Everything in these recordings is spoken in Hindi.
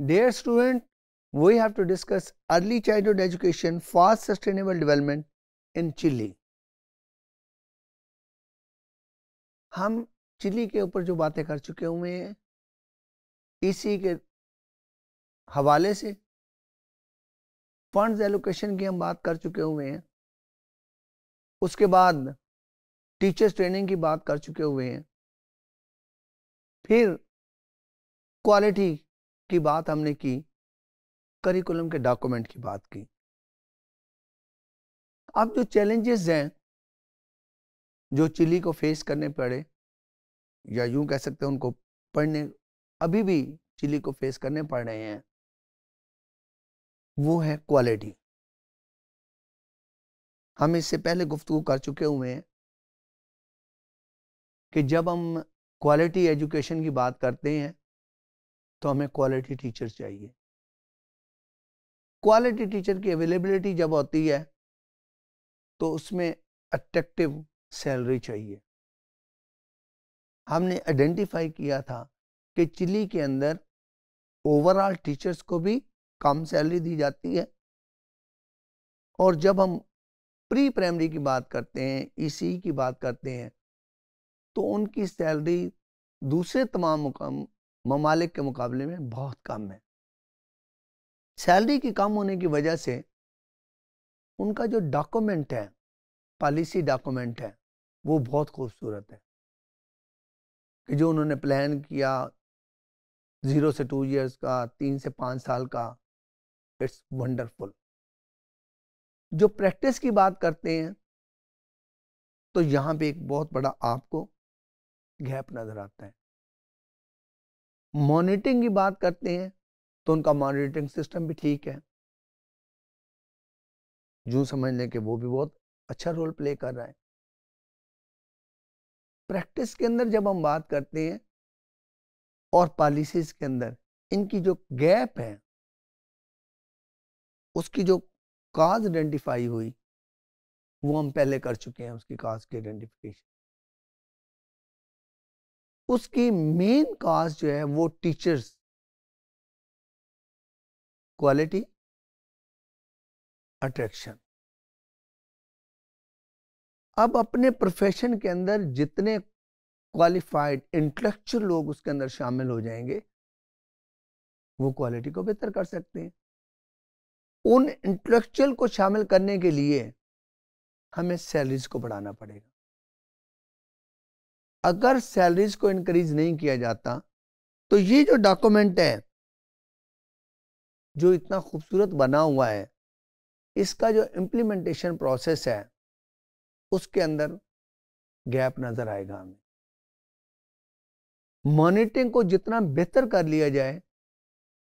Dear student, we have to discuss early childhood education for sustainable development in Chile. हम चिली के ऊपर जो बातें कर चुके हुए हैं इसी के हवाले से फंड्स एलोकेशन की हम बात कर चुके हुए हैं उसके बाद टीचर्स ट्रेनिंग की बात कर चुके हुए हैं फिर क्वालिटी की बात हमने की करिकुलम के डॉक्यूमेंट की बात की अब जो चैलेंजेस हैं जो चिली को फेस करने पड़े या यूं कह सकते हैं उनको पढ़ने अभी भी चिली को फेस करने पड़ रहे हैं वो है क्वालिटी हम इससे पहले गुफ्तु कर चुके हुए हैं कि जब हम क्वालिटी एजुकेशन की बात करते हैं तो हमें क्वालिटी टीचर चाहिए क्वालिटी टीचर की अवेलेबिलिटी जब होती है तो उसमें अट्रैक्टिव सैलरी चाहिए हमने आइडेंटिफाई किया था कि चिली के अंदर ओवरऑल टीचर्स को भी कम सैलरी दी जाती है और जब हम प्री प्राइमरी की बात करते हैं ई e e की बात करते हैं तो उनकी सैलरी दूसरे तमाम मुकाम ममालिक के मुकाबले में बहुत कम है सैलरी की कम होने की वजह से उनका जो डॉक्यूमेंट है पॉलिसी डॉक्यूमेंट है वो बहुत खूबसूरत है कि जो उन्होंने प्लान किया ज़ीरो से टू इयर्स का तीन से पाँच साल का इट्स वंडरफुल जो प्रैक्टिस की बात करते हैं तो यहाँ पे एक बहुत बड़ा आपको गैप नज़र आता है मॉनिटरिंग की बात करते हैं तो उनका मॉनिटरिंग सिस्टम भी ठीक है जू समझ लें कि वो भी बहुत अच्छा रोल प्ले कर रहा है प्रैक्टिस के अंदर जब हम बात करते हैं और पॉलिसीज के अंदर इनकी जो गैप है उसकी जो काज आइडेंटिफाई हुई वो हम पहले कर चुके हैं उसकी काज की आइडेंटिफिकेशन उसकी मेन काज जो है वो टीचर्स क्वालिटी अट्रैक्शन अब अपने प्रोफेशन के अंदर जितने क्वालिफाइड इंटेलेक्चुअल लोग उसके अंदर शामिल हो जाएंगे वो क्वालिटी को बेहतर कर सकते हैं उन इंटेलेक्चुअल को शामिल करने के लिए हमें सैलरीज को बढ़ाना पड़ेगा अगर सैलरीज को इंक्रीज नहीं किया जाता तो ये जो डॉक्यूमेंट है जो इतना खूबसूरत बना हुआ है इसका जो इम्प्लीमेंटेशन प्रोसेस है उसके अंदर गैप नजर आएगा हमें मॉनिटरिंग को जितना बेहतर कर लिया जाए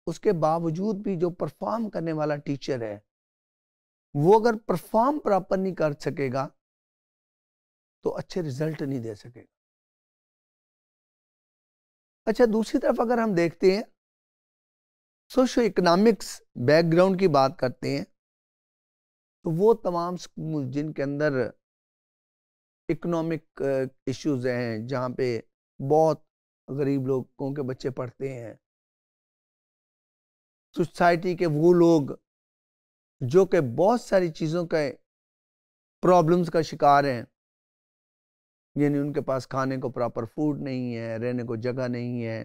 उसके बावजूद भी जो परफॉर्म करने वाला टीचर है वो अगर परफॉर्म प्रॉपर नहीं कर सकेगा तो अच्छे रिजल्ट नहीं दे सकेगा अच्छा दूसरी तरफ अगर हम देखते हैं सोशो इकोनॉमिक्स बैकग्राउंड की बात करते हैं तो वो तमाम स्कूल जिनके अंदर इकोनॉमिक इश्यूज हैं जहाँ पे बहुत गरीब लोगों के बच्चे पढ़ते हैं सोसाइटी के वो लोग जो कि बहुत सारी चीज़ों के प्रॉब्लम्स का शिकार हैं यानी उनके पास खाने को प्रॉपर फूड नहीं है रहने को जगह नहीं है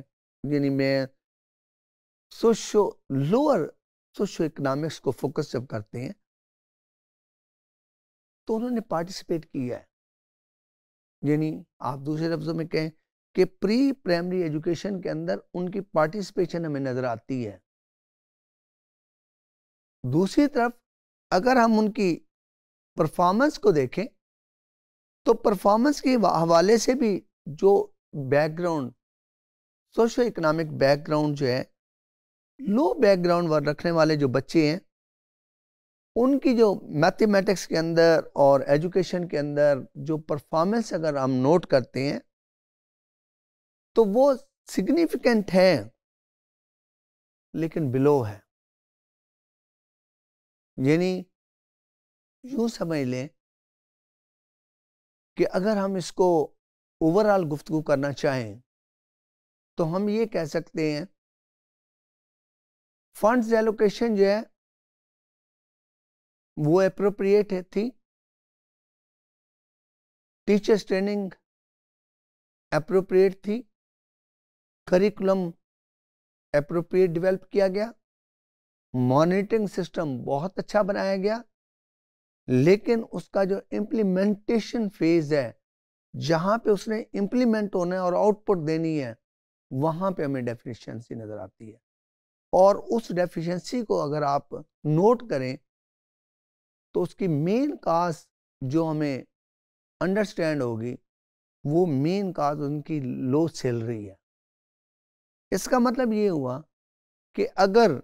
यानी मैं सोशो लोअर सोशो इकोनॉमिक्स को फोकस जब करते हैं तो उन्होंने पार्टिसिपेट किया है यानी आप दूसरे लफ्जों में कहें कि प्री प्राइमरी एजुकेशन के अंदर उनकी पार्टिसिपेशन हमें नज़र आती है दूसरी तरफ अगर हम उनकी परफॉर्मेंस को देखें तो परफॉर्मेंस के हवाले से भी जो बैकग्राउंड सोशो इकनॉमिक बैकग्राउंड जो है लो बैकग्राउंड रखने वाले जो बच्चे हैं उनकी जो मैथमेटिक्स के अंदर और एजुकेशन के अंदर जो परफॉर्मेंस अगर हम नोट करते हैं तो वो सिग्निफिकेंट है लेकिन बिलो है यानी यूं समझ लें कि अगर हम इसको ओवरऑल गुफ्तु करना चाहें तो हम ये कह सकते हैं फंड्स एलोकेशन जो है वो अप्रोप्रिएट थी टीचर्स ट्रेनिंग अप्रोप्रिएट थी करिकुलम अप्रोप्रिएट डेवलप किया गया मॉनिटरिंग सिस्टम बहुत अच्छा बनाया गया लेकिन उसका जो इम्प्लीमेंटेशन फेज है जहाँ पे उसने इम्प्लीमेंट होना है और आउटपुट देनी है वहाँ पे हमें डेफिशिएंसी नज़र आती है और उस डेफिशिएंसी को अगर आप नोट करें तो उसकी मेन काज जो हमें अंडरस्टैंड होगी वो मेन काज उनकी लो सैलरी है इसका मतलब ये हुआ कि अगर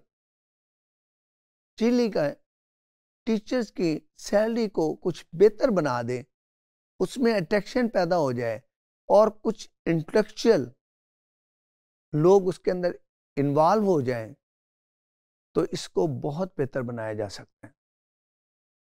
चिली का टीचर्स की सैलरी को कुछ बेहतर बना दें उसमें अट्रैक्शन पैदा हो जाए और कुछ इंटेलेक्चुअल लोग उसके अंदर इन्वॉल्व हो जाएं तो इसको बहुत बेहतर बनाया जा सकता है